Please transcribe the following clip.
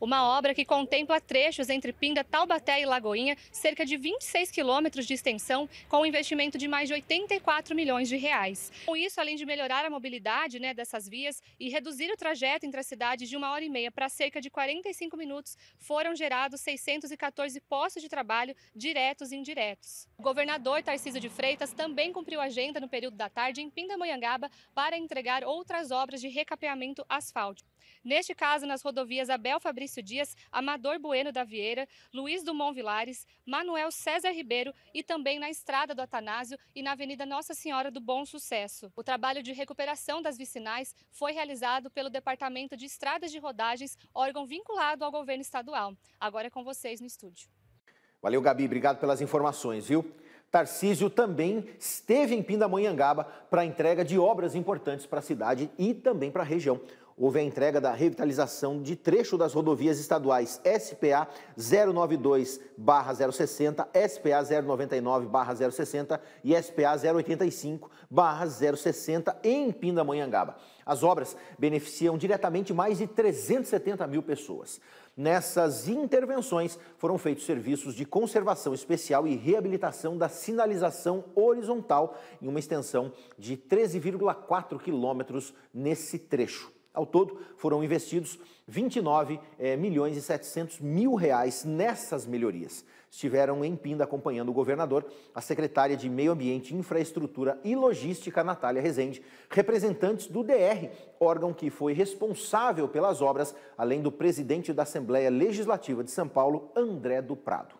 Uma obra que contempla trechos entre Pinda, Taubaté e Lagoinha, cerca de 26 quilômetros de extensão, com um investimento de mais de 84 milhões de reais. Com isso, além de melhorar a mobilidade né, dessas vias e reduzir o trajeto entre as cidades de uma hora e meia para cerca de 45 minutos, foram gerados 614 postos de trabalho diretos e indiretos. O governador Tarcísio de Freitas também cumpriu agenda no período da tarde em Pindamonhangaba para entregar outras obras de recapeamento asfáltico. Neste caso, nas rodovias Abel Fabrício Dias, Amador Bueno da Vieira, Luiz Dumont Vilares, Manuel César Ribeiro e também na Estrada do Atanásio e na Avenida Nossa Senhora do Bom Sucesso. O trabalho de recuperação das vicinais foi realizado pelo Departamento de Estradas de Rodagens, órgão vinculado ao governo estadual. Agora é com vocês no estúdio. Valeu, Gabi. Obrigado pelas informações, viu? Tarcísio também esteve em Pindamonhangaba para a entrega de obras importantes para a cidade e também para a região houve a entrega da revitalização de trecho das rodovias estaduais SPA 092/060, SPA 099/060 e SPA 085/060 em Pindamonhangaba. As obras beneficiam diretamente mais de 370 mil pessoas. Nessas intervenções foram feitos serviços de conservação especial e reabilitação da sinalização horizontal em uma extensão de 13,4 quilômetros nesse trecho. Ao todo, foram investidos 29 é, eh, milhões e 700 mil reais nessas melhorias. Estiveram em Pinda acompanhando o governador, a secretária de Meio Ambiente, Infraestrutura e Logística, Natália Rezende, representantes do DR, órgão que foi responsável pelas obras, além do presidente da Assembleia Legislativa de São Paulo, André do Prado.